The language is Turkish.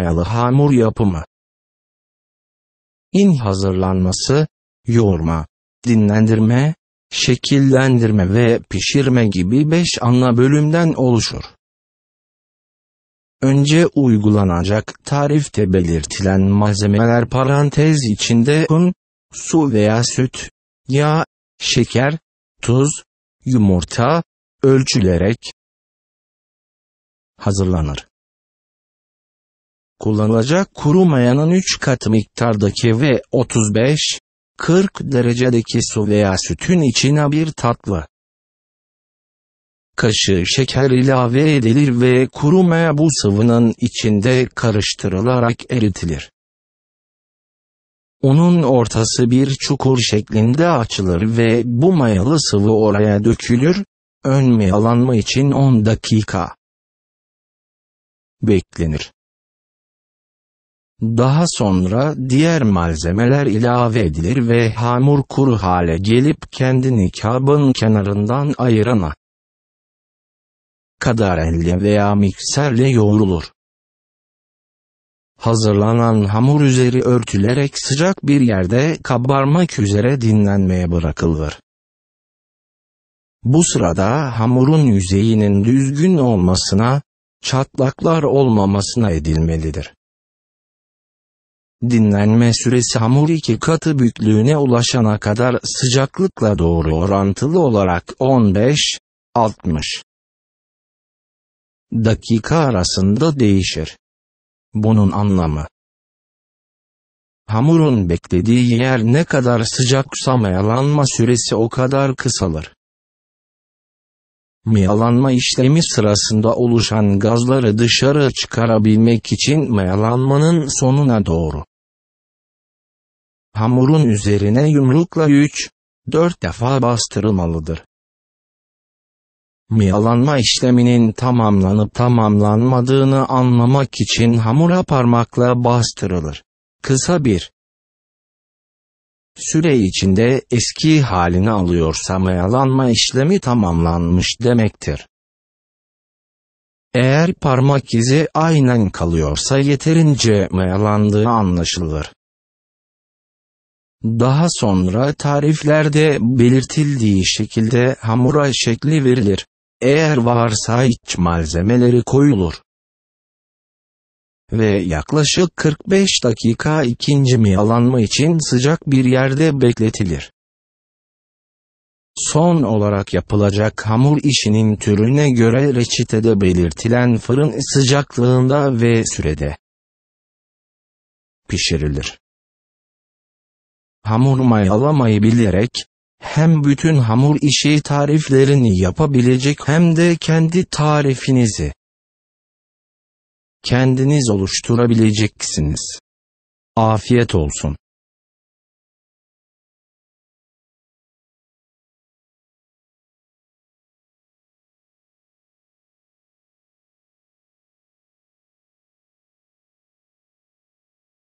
yapmayalı hamur yapımı. İn hazırlanması, yoğurma, dinlendirme, şekillendirme ve pişirme gibi beş ana bölümden oluşur. Önce uygulanacak tarifte belirtilen malzemeler parantez içinde un, su veya süt, yağ, şeker, tuz, yumurta, ölçülerek hazırlanır kullanılacak kuru mayanın 3 katı miktardaki ve 35, 40 derecedeki su veya sütün içine bir tatlı kaşığı şeker ilave edilir ve kuru maya bu sıvının içinde karıştırılarak eritilir. Onun ortası bir çukur şeklinde açılır ve bu mayalı sıvı oraya dökülür, ön mayalanma için 10 dakika beklenir. Daha sonra diğer malzemeler ilave edilir ve hamur kuru hale gelip kendini kabın kenarından ayırana kadar elle veya mikserle yoğrulur. Hazırlanan hamur üzeri örtülerek sıcak bir yerde kabarmak üzere dinlenmeye bırakılır. Bu sırada hamurun yüzeyinin düzgün olmasına, çatlaklar olmamasına edilmelidir dinlenme süresi hamur iki katı büyüklüğüne ulaşana kadar sıcaklıkla doğru orantılı olarak 15, 60 dakika arasında değişir. Bunun anlamı Hamurun beklediği yer ne kadar sıcaksa mayalanma süresi o kadar kısalır. Mayalanma işlemi sırasında oluşan gazları dışarı çıkarabilmek için mayalanmanın sonuna doğru hamurun üzerine yumrukla 3, 4 defa bastırılmalıdır. Miyalanma işleminin tamamlanıp tamamlanmadığını anlamak için hamura parmakla bastırılır. Kısa bir süre içinde eski halini alıyorsa mayalanma işlemi tamamlanmış demektir. Eğer parmak izi aynen kalıyorsa yeterince mayalandığı anlaşılır. Daha sonra tariflerde belirtildiği şekilde hamura şekli verilir. Eğer varsa iç malzemeleri koyulur. Ve yaklaşık 45 dakika ikinci miyalanma için sıcak bir yerde bekletilir. Son olarak yapılacak hamur işinin türüne göre reçetede belirtilen fırın sıcaklığında ve sürede pişirilir hamur mayalamayı bilerek, hem bütün hamur işi tariflerini yapabilecek hem de kendi tarifinizi kendiniz oluşturabileceksiniz. Afiyet olsun.